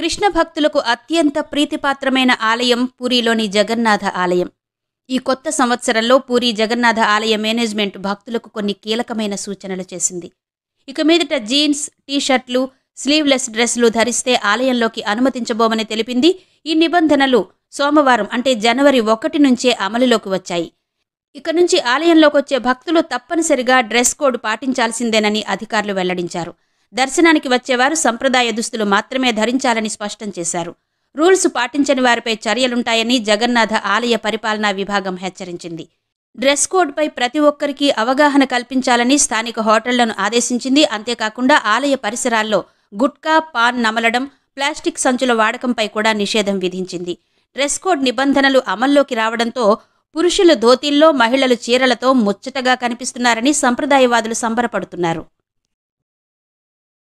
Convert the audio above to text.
కృష్ణ భక్తులకు అత్యంత ప్రీతిపాత్రమైన ఆలయం పూరిలోని జగన్నాథ ఆలయం ఈ కొత్త సంవత్సరంలో పూరి జగన్నాథ ఆలయ మేనేజ్మెంట్ భక్తులకు కొన్ని కీలకమైన సూచనలు చేసింది ఇక మీదట జీన్స్ టీషర్ట్లు స్లీవ్లెస్ డ్రెస్లు ధరిస్తే ఆలయంలోకి అనుమతించబోమని తెలిపింది ఈ నిబంధనలు సోమవారం అంటే జనవరి ఒకటి నుంచే అమలులోకి వచ్చాయి ఇక నుంచి ఆలయంలోకి వచ్చే భక్తులు తప్పనిసరిగా డ్రెస్ కోడ్ పాటించాల్సిందేనని అధికారులు వెల్లడించారు దర్శనానికి వచ్చేవారు సంప్రదాయ దుస్తులు మాత్రమే ధరించాలని స్పష్టం చేశారు రూల్స్ పాటించని వారిపై చర్యలుంటాయని జగన్నాథ ఆలయ పరిపాలనా విభాగం హెచ్చరించింది డ్రెస్ కోడ్పై ప్రతి ఒక్కరికి అవగాహన కల్పించాలని స్థానిక హోటళ్లను ఆదేశించింది అంతేకాకుండా ఆలయ పరిసరాల్లో గుట్కా పాన్ నమలడం ప్లాస్టిక్ సంచుల వాడకంపై కూడా నిషేధం విధించింది డ్రెస్ కోడ్ నిబంధనలు అమల్లోకి రావడంతో పురుషులు ధోతీల్లో మహిళలు చీరలతో ముచ్చటగా కనిపిస్తున్నారని సంప్రదాయవాదులు సంబరపడుతున్నారు